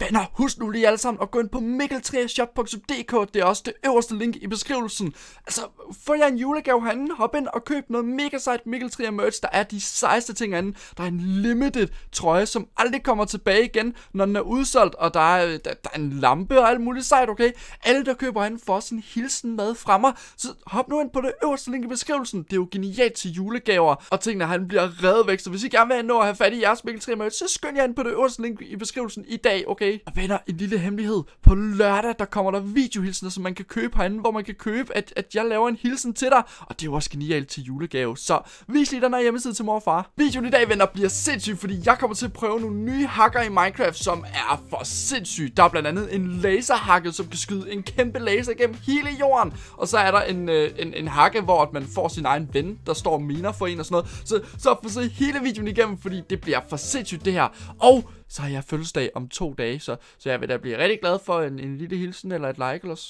Venner, husk nu lige alle sammen at gå ind på mikkel det er også det øverste link i beskrivelsen. Altså, få jer en julegave herinde, hop ind og køb noget mega sejt mikkel merch, der er de sejeste ting herinde. Der er en limited trøje, som aldrig kommer tilbage igen, når den er udsolgt, og der er, øh, der, der er en lampe og alt muligt sejt, okay? Alle, der køber herinde, får også en hilsen med fra mig, så hop nu ind på det øverste link i beskrivelsen. Det er jo genialt til julegaver, og tingene han bliver reddet væk, så hvis I gerne vil have nå at have fat i jeres mikkel merch, så skynd jer ind på det øverste link i beskrivelsen i dag, okay? okay, og venner, en lille hemmelighed. På lørdag, der kommer der videohilsener, som man kan købe herinde, hvor man kan købe, at, at jeg laver en hilsen til dig. Og det er jo også genialt til julegave. Så vis lige den her hjemmeside til mor og far. Videoen i dag, venner, bliver sindssygt, fordi jeg kommer til at prøve nogle nye hakker i Minecraft, som er for sindssygt. Der er blandt andet en laserhakke, som kan skyde en kæmpe laser gennem hele jorden. Og så er der en, øh, en, en hakke, hvor at man får sin egen ven, der står miner for en og sådan noget. Så, så få se hele videoen igennem, fordi det bliver for sindssygt det her. Og så har jeg fødselsdag om to dage, så, så jeg vil da blive rigtig glad for en, en lille hilsen eller et like eller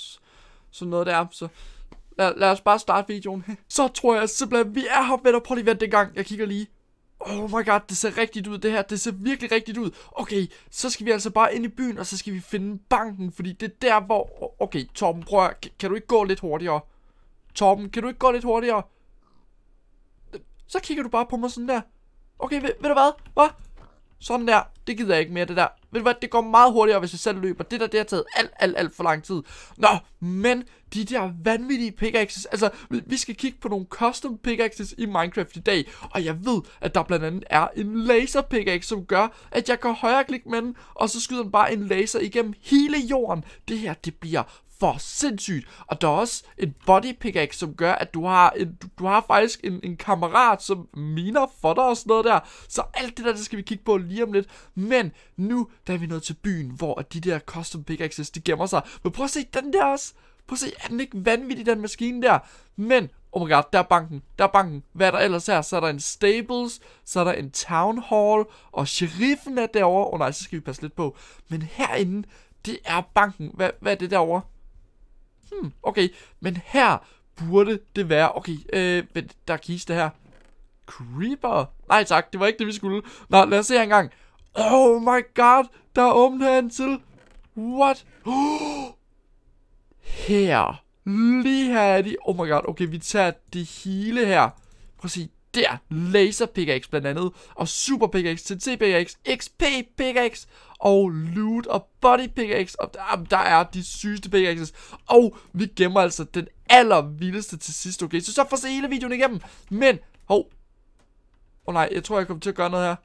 sådan noget der. Så lad, lad os bare starte videoen. Så tror jeg simpelthen, vi er her med og Prøv lige vent den gang. Jeg kigger lige. Oh my god, det ser rigtigt ud det her, det ser virkelig rigtigt ud Okay, så skal vi altså bare ind i byen, og så skal vi finde banken Fordi det er der hvor, okay Torben prøv at, kan du ikke gå lidt hurtigere Torben, kan du ikke gå lidt hurtigere Så kigger du bare på mig sådan der Okay, ved, ved du hvad, hvad sådan der, det gider jeg ikke mere det der. Ved du hvad, det går meget hurtigere, hvis jeg selv løber. Det der, det har taget alt, alt, alt for lang tid. Nå, men de der vanvittige pickaxes. Altså, vi skal kigge på nogle custom pickaxes i Minecraft i dag. Og jeg ved, at der blandt andet er en laser pickaxe, som gør, at jeg kan højreklikke med den, og så skyder den bare en laser igennem hele jorden. Det her, det bliver for sindssygt. Og der er også en body pickaxe, som gør, at du har, en, du, du har faktisk en, en kammerat, som miner for dig og sådan noget der. Så alt det der, det skal vi kigge på lige om lidt. Men nu, der er vi nået til byen, hvor de der custom pickaxes, de gemmer sig. Men prøv at se den der også. Prøv at se, er den ikke vanvittig, den maskine der? Men, oh my god, der er banken, der er banken. Hvad er der ellers her? Så er der en stables, så er der en town hall, og sheriffen er derovre. Åh oh, nej, så skal vi passe lidt på. Men herinde, det er banken. Hvad, hvad er det derovre? hmm, okay, men her burde det være, okay, øh, vent, der er kiste her. Creeper? Nej tak, det var ikke det, vi skulle. Nå, lad os se her engang. Oh my god, der er åbent her til. What? Oh, her. Lige her er de. Oh my god, okay, vi tager det hele her. Prøv at se, der. Laser pickaxe blandt andet, og super pickaxe, TT pickaxe, XP pickaxe, og loot og body pickaxe, og der, der er de sygeste pickaxes, og vi gemmer altså den allervildeste til sidst, okay? Så så får se hele videoen igennem, men, hov, åh oh, nej, jeg tror jeg kommer til at gøre noget her,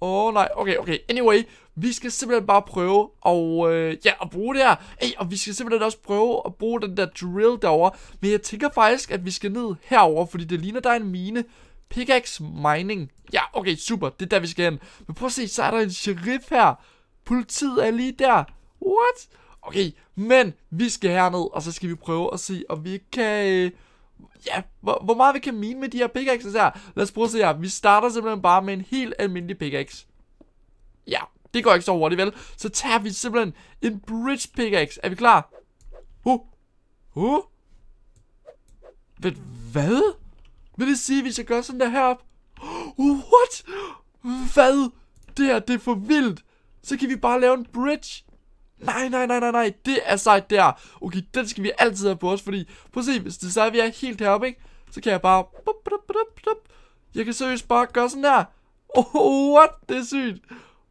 Åh oh, nej, okay, okay. Anyway, vi skal simpelthen bare prøve og, øh, ja, at bruge det her. Ej, og vi skal simpelthen også prøve at bruge den der drill derover. Men jeg tænker faktisk, at vi skal ned herover, fordi det ligner, der er en mine. Pickaxe mining. Ja, okay, super. Det er der, vi skal hen. Men prøv at se, så er der en sheriff her. Politiet er lige der. What? Okay, men vi skal herned, og så skal vi prøve at se, om vi kan... Øh, ja, hvor, hvor meget vi kan mine med de her pickaxes her. Lad os prøve at se her. Vi starter simpelthen bare med en helt almindelig pickaxe. Ja, det går ikke så hurtigt, vel? Så tager vi simpelthen en bridge pickaxe. Er vi klar? Huh? Huh? Ved Hvad? Vil det sige, hvis jeg gør sådan der herop? What? Hvad? Det her, det er for vildt. Så kan vi bare lave en bridge nej, nej, nej, nej, nej, det er sejt der. Okay, den skal vi altid have på os, fordi prøv at se, hvis det så vi er helt heroppe, ikke? Så kan jeg bare, jeg kan seriøst bare gøre sådan der. Oh, what? Det er sygt.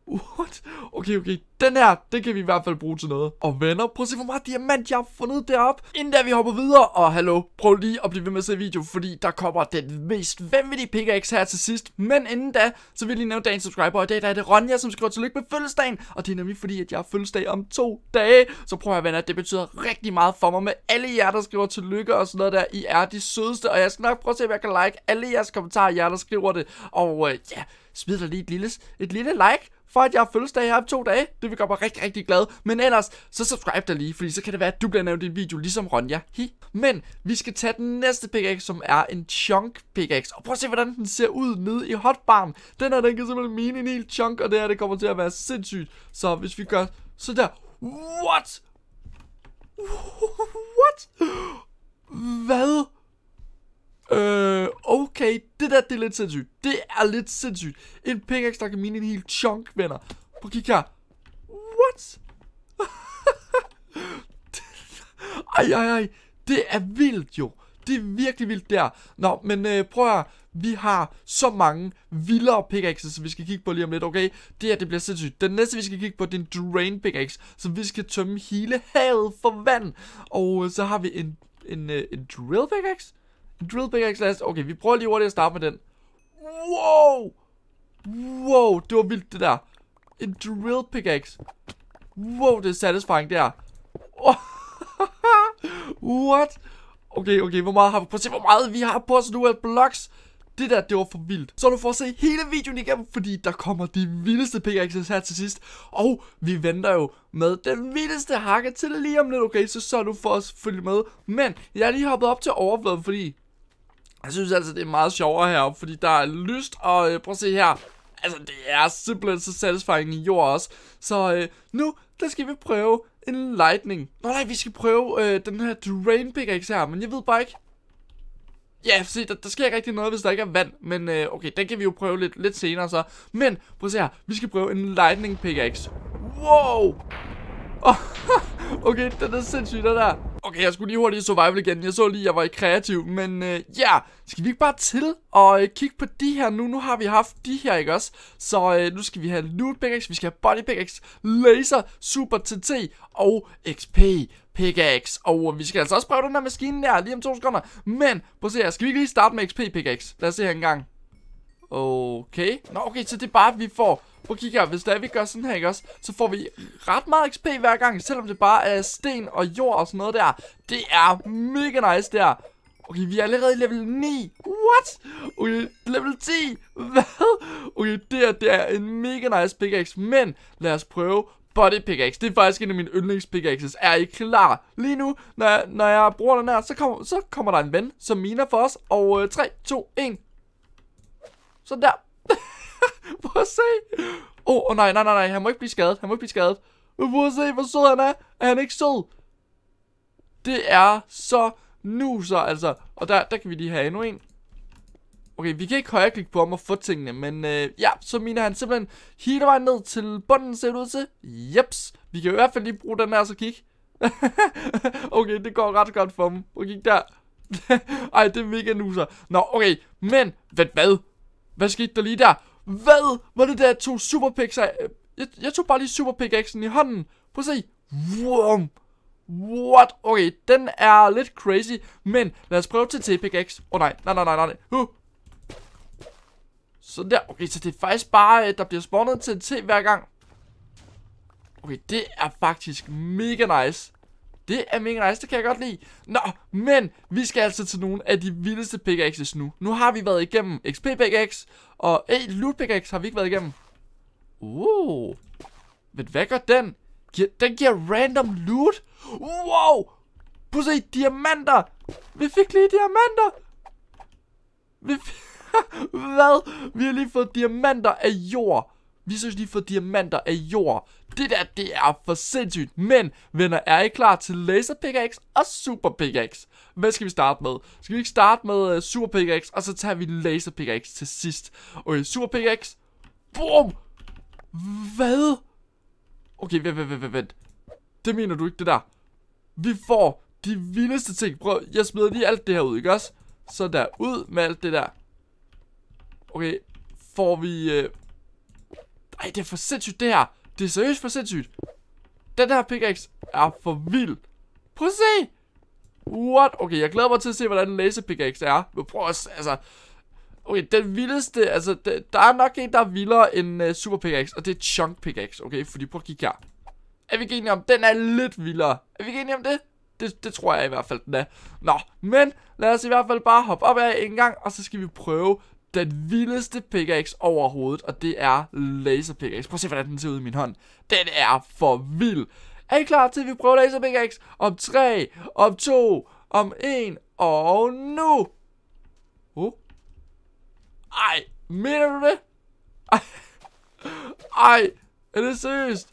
What? Okay, okay. Den her, det kan vi i hvert fald bruge til noget. Og venner, prøv at se, hvor meget diamant jeg har fundet derop. Inden da vi hopper videre. Og hallo, prøv lige at blive ved med at se video, fordi der kommer den mest vanvittige pickaxe her til sidst. Men inden da, så vil jeg lige nævne dagens subscriber. Og i dag der er det Ronja, som skriver tillykke med fødselsdagen. Og det er nemlig fordi, at jeg har fødselsdag om to dage. Så prøv at venner, det betyder rigtig meget for mig med alle jer, der skriver tillykke og sådan noget der. I er de sødeste, og jeg skal nok prøve at se, om jeg kan like alle jeres kommentarer, jer der skriver det. Og øh, ja, smid dig lige et lille, et lille like for at jeg har fødselsdag her om to dage. Det vil gøre mig rigtig, rigtig glad. Men ellers, så subscribe dig lige, fordi så kan det være, at du bliver nævnt i en video, ligesom Ronja. Hi. Men vi skal tage den næste pickaxe, som er en chunk pickaxe. Og prøv at se, hvordan den ser ud nede i hotbarn. Den her, den kan simpelthen mine en hel chunk, og det her, det kommer til at være sindssygt. Så hvis vi gør så der. What? What? Hvad? Øh det der, det er lidt sindssygt. Det er lidt sindssygt. En pickaxe, der kan mine en hel chunk, venner. Prøv at kigge her. What? ej, ej, ej. Det er vildt, jo. Det er virkelig vildt der. Nå, men øh, prøv at vi har så mange vildere pickaxes, vi skal kigge på lige om lidt, okay? Det her, det bliver sindssygt. Den næste, vi skal kigge på, det er en drain pickaxe, så vi skal tømme hele havet for vand. Og øh, så har vi en, en, øh, en drill pickaxe? Drill pickaxe last. Okay, vi prøver lige hurtigt at starte med den. Wow! Wow, det var vildt det der. En drill pickaxe. Wow, det er satisfying der. What? Okay, okay, hvor meget har vi? Prøv at se, hvor meget vi har på os nu af blocks. Det der, det var for vildt. Så du får se hele videoen igennem, fordi der kommer de vildeste pickaxes her til sidst. Og vi venter jo med den vildeste hakke til lige om lidt, okay? Så så du for at følge med. Men jeg er lige hoppet op til overfladen, fordi jeg synes altså, det er meget sjovere heroppe, fordi der er lyst, og øh, prøv at se her. Altså, det er simpelthen så satisfying i jord også. Så øh, nu, der skal vi prøve en lightning. Nå nej, vi skal prøve øh, den her terrain pickaxe her, men jeg ved bare ikke. Ja, se, der, der sker ikke rigtig noget, hvis der ikke er vand. Men øh, okay, den kan vi jo prøve lidt, lidt senere så. Men, prøv at se her, vi skal prøve en lightning pickaxe. Wow! Oh, okay, den er sindssygt, den der. Okay, jeg skulle lige hurtigt survival igen. Jeg så lige, at jeg var i kreativ. Men øh, ja, yeah. skal vi ikke bare til og øh, kigge på de her nu? Nu har vi haft de her, ikke også? Så øh, nu skal vi have loot pickaxe, vi skal have body pickaxe, laser, super TT og XP pickaxe. Og øh, vi skal altså også prøve den der maskine der lige om to sekunder. Men prøv at se her, skal vi ikke lige starte med XP pickaxe? Lad os se her en gang. Okay. Nå, okay, så det er bare, at vi får Prøv at kigge her, hvis det vi gør sådan her, ikke også? Så får vi ret meget XP hver gang, selvom det bare er sten og jord og sådan noget der. Det er mega nice der. Okay, vi er allerede i level 9. What? Okay, level 10. Hvad? Okay, det er, det er en mega nice pickaxe, men lad os prøve body pickaxe. Det er faktisk en af mine yndlings pickaxes. Er I klar? Lige nu, når jeg, når jeg bruger den her, så, kommer, så kommer der en ven, som miner for os. Og øh, 3, 2, 1. Sådan der se. Åh, oh, oh, nej, nej, nej, nej, han må ikke blive skadet, han må ikke blive skadet. Du prøv se, hvor sød han er. Er han ikke sød? Det er så så, altså. Og der, der kan vi lige have endnu en. Okay, vi kan ikke højreklikke på ham og få tingene, men øh, ja, så miner han simpelthen hele vejen ned til bunden, ser det ud til. Jeps, vi kan i hvert fald lige bruge den her så kig. okay, det går ret godt for Og Okay, der. Ej, det er mega nuser. Nå, okay, men, hvad, hvad? Hvad skete der lige der? Hvad var det der, jeg tog Super Pixar? Øh, jeg, jeg tog bare lige Super Pickaxen i hånden. Prøv at se. Wow. What? Okay, den er lidt crazy, men lad os prøve til T-pickaxe. Åh oh, nej, nej, nej, nej, nej. Uh. Så der, okay, så det er faktisk bare, øh, der bliver spawnet til T hver gang. Okay, det er faktisk mega nice. Det er mega nice, det kan jeg godt lide. Nå, men vi skal altså til nogle af de vildeste pickaxes nu. Nu har vi været igennem XP pickaxe, og hey, loot pickaxe har vi ikke været igennem. Uh, men hvad gør den? Den giver random loot. Wow, prøv se, diamanter. Vi fik lige diamanter. Vi fik... Hvad? Vi har lige fået diamanter af jord. Vi synes lige for diamanter af jord. Det der, det er for sindssygt. Men, venner, er I klar til laser pickaxe og super pickaxe? Hvad skal vi starte med? Skal vi ikke starte med uh, super pickaxe, og så tager vi laser pickaxe til sidst? Okay, super pickaxe. Boom! Hvad? Okay, vent, vent, vent, vent. Det mener du ikke, det der. Vi får de vildeste ting. Prøv, jeg smider lige alt det her ud, ikke også? Så der ud med alt det der. Okay, får vi... Øh, ej, det er for sindssygt det her. Det er seriøst for sindssygt. Den her pickaxe er for vild. Prøv at se. What? Okay, jeg glæder mig til at se, hvordan en laser pickaxe er. Men prøv at altså... Okay, den vildeste, altså, det, der er nok en, der er vildere end uh, Super Pickaxe, og det er Chunk Pickaxe, okay? Fordi prøv at kigge her. Er vi ikke enige om, den er lidt vildere? Er vi ikke enige om det? Det, det tror jeg i hvert fald, den er. Nå, men lad os i hvert fald bare hoppe op af en gang, og så skal vi prøve den vildeste pickaxe overhovedet, og det er laser pickaxe. Prøv at se, hvordan den ser ud i min hånd. Den er for vild. Er I klar til, at vi prøver laser pickaxe? Om 3, om 2, om 1, og nu! Uh. Ej, mener du det? Ej. Ej, er det seriøst?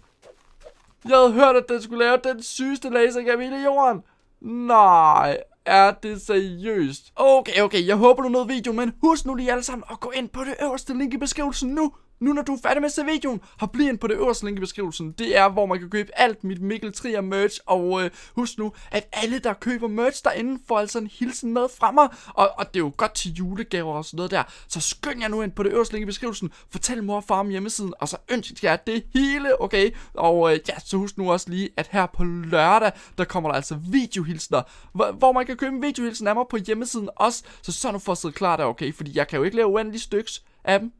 Jeg havde hørt, at den skulle lave den sygeste laser gennem hele jorden. Nej, er det seriøst? Okay, okay, jeg håber du nåede videoen, men husk nu lige alle sammen at gå ind på det øverste link i beskrivelsen nu, nu når du er færdig med at se videoen, har bliv ind på det øverste link i beskrivelsen. Det er, hvor man kan købe alt mit Mikkel Trier merch. Og øh, husk nu, at alle, der køber merch derinde, får altså en hilsen med fra mig. Og, og det er jo godt til julegaver og sådan noget der. Så skynd jer nu ind på det øverste link i beskrivelsen. Fortæl mor og far om hjemmesiden, og så ønsker jeg det hele, okay? Og øh, ja, så husk nu også lige, at her på lørdag, der kommer der altså videohilsner. Hvor, hvor man kan købe videohilsen af mig på hjemmesiden også. Så så nu for at sidde klar der, okay? Fordi jeg kan jo ikke lave uendelige styks af dem.